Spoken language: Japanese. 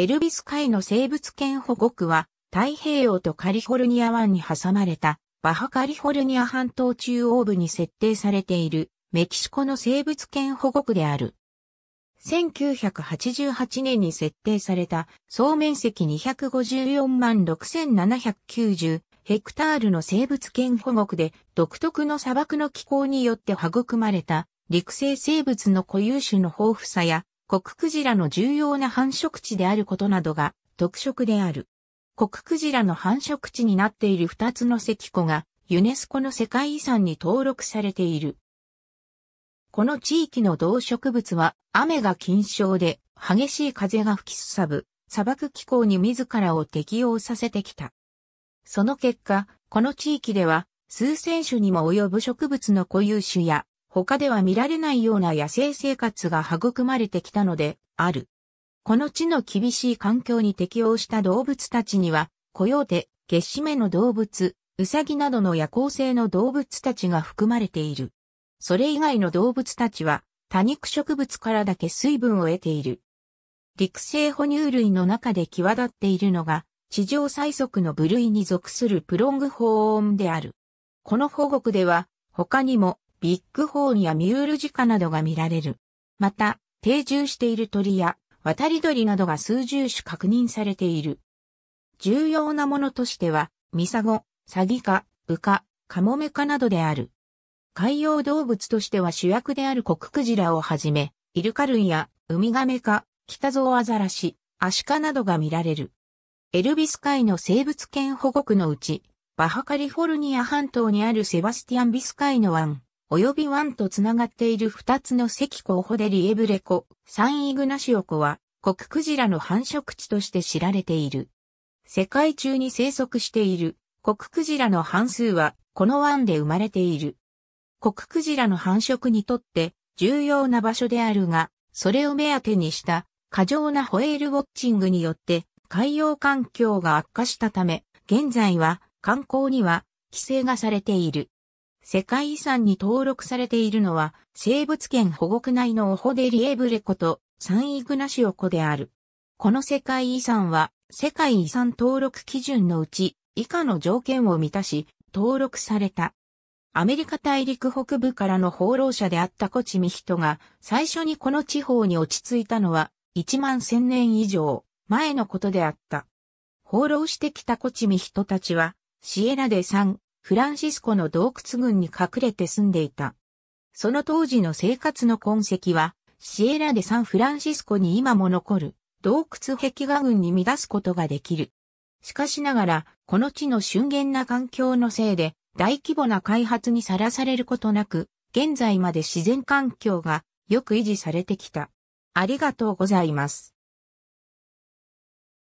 エルビス海の生物圏保護区は、太平洋とカリフォルニア湾に挟まれた、バハカリフォルニア半島中央部に設定されている、メキシコの生物圏保護区である。1988年に設定された、総面積254万6790ヘクタールの生物圏保護区で、独特の砂漠の気候によって育まれた、陸生生物の固有種の豊富さや、コククジラの重要な繁殖地であることなどが特色である。コククジラの繁殖地になっている2つの石湖がユネスコの世界遺産に登録されている。この地域の動植物は雨が禁賞で激しい風が吹きすさぶ砂漠気候に自らを適応させてきた。その結果、この地域では数千種にも及ぶ植物の固有種や他では見られないような野生生活が育まれてきたので、ある。この地の厳しい環境に適応した動物たちには、コヨーテ、ゲシメの動物、ウサギなどの夜行性の動物たちが含まれている。それ以外の動物たちは、多肉植物からだけ水分を得ている。陸生哺乳類の中で際立っているのが、地上最速の部類に属するプロング法音である。この保護区では、他にもビッグホーンやミュールジカなどが見られる。また、定住している鳥や渡り鳥などが数十種確認されている。重要なものとしては、ミサゴ、サギ科、ウカ、カモメ科などである。海洋動物としては主役であるコククジラをはじめ、イルカ類やウミガメ科、キタゾウアザラシ、アシカなどが見られる。エルビス海の生物圏保護区のうち、バハカリフォルニア半島にあるセバスティアンビス海の湾、及び湾とつながっている二つの石候補でリエブレ湖、サンイグナシオ湖は、コククジラの繁殖地として知られている。世界中に生息している、コククジラの半数は、この湾で生まれている。コククジラの繁殖にとって、重要な場所であるが、それを目当てにした、過剰なホエールウォッチングによって、海洋環境が悪化したため、現在は、観光には、規制がされている。世界遺産に登録されているのは、生物圏保護区内のオホデリエブレコとサンイグナシオ湖である。この世界遺産は、世界遺産登録基準のうち、以下の条件を満たし、登録された。アメリカ大陸北部からの放浪者であったコチミヒトが、最初にこの地方に落ち着いたのは、1万千年以上前のことであった。放浪してきたコチミヒトたちは、シエラで3、フランシスコの洞窟群に隠れて住んでいた。その当時の生活の痕跡は、シエラでサンフランシスコに今も残る洞窟壁画群に乱すことができる。しかしながら、この地の峻厳な環境のせいで、大規模な開発にさらされることなく、現在まで自然環境がよく維持されてきた。ありがとうございます。